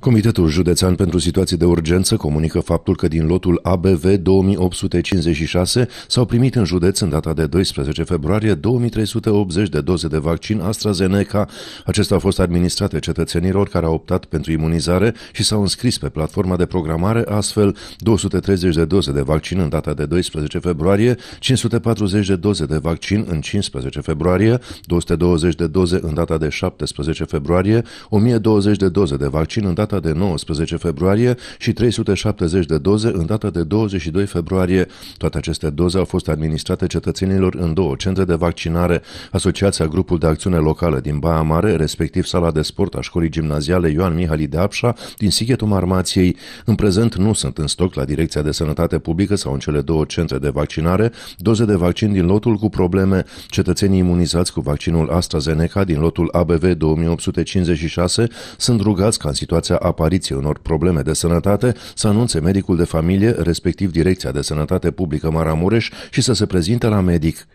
Comitetul Județean pentru Situații de Urgență comunică faptul că din lotul ABV 2856 s-au primit în județ în data de 12 februarie 2380 de doze de vaccin AstraZeneca. Acestea au fost administrate cetățenilor care au optat pentru imunizare și s-au înscris pe platforma de programare, astfel 230 de doze de vaccin în data de 12 februarie, 540 de doze de vaccin în 15 februarie, 220 de doze în data de 17 februarie, 1020 de doze de vaccin în data data de 19 februarie și 370 de doze în data de 22 februarie. Toate aceste doze au fost administrate cetățenilor în două centre de vaccinare, Asociația Grupul de Acțiune Locală din Baia Mare, respectiv Sala de Sport a Școlii Gimnaziale Ioan Mihali de Apșa, din Sighetul Marmației. În prezent nu sunt în stoc la Direcția de Sănătate Publică sau în cele două centre de vaccinare doze de vaccin din lotul cu probleme. Cetățenii imunizați cu vaccinul AstraZeneca din lotul ABV 2856 sunt rugați ca în situația cauza apariției unor probleme de sănătate, să anunțe medicul de familie, respectiv Direcția de Sănătate Publică Maramureș și să se prezinte la medic.